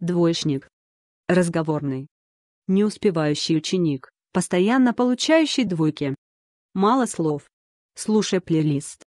Двоечник. Разговорный. Не успевающий ученик, постоянно получающий двойки. Мало слов. Слушай плейлист.